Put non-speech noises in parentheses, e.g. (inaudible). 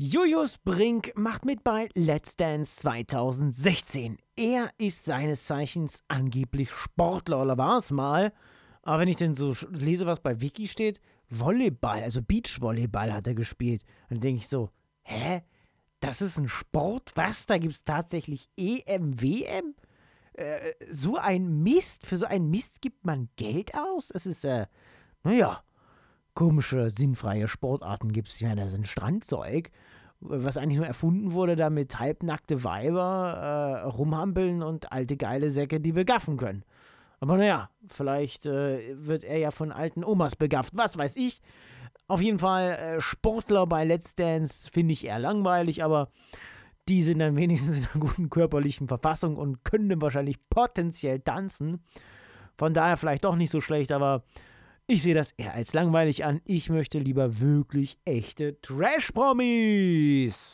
Julius Brink macht mit bei Let's Dance 2016. Er ist seines Zeichens angeblich Sportler oder war es mal. Aber wenn ich denn so lese, was bei Wiki steht, Volleyball, also Beachvolleyball hat er gespielt. dann denke ich so, hä? Das ist ein Sport? Was? Da gibt es tatsächlich EMWM? Äh, so ein Mist, für so einen Mist gibt man Geld aus? Das ist, äh, naja, komische, sinnfreie Sportarten gibt. Ich meine, da sind Strandzeug, was eigentlich nur erfunden wurde, damit halbnackte Weiber äh, rumhampeln und alte geile Säcke, die begaffen können. Aber naja, vielleicht äh, wird er ja von alten Omas begafft, was weiß ich. Auf jeden Fall, äh, Sportler bei Let's Dance finde ich eher langweilig, aber die sind dann (laughs) wenigstens in einer guten körperlichen Verfassung und können wahrscheinlich potenziell tanzen. Von daher vielleicht doch nicht so schlecht, aber ich sehe das eher als langweilig an. Ich möchte lieber wirklich echte Trash-Promis.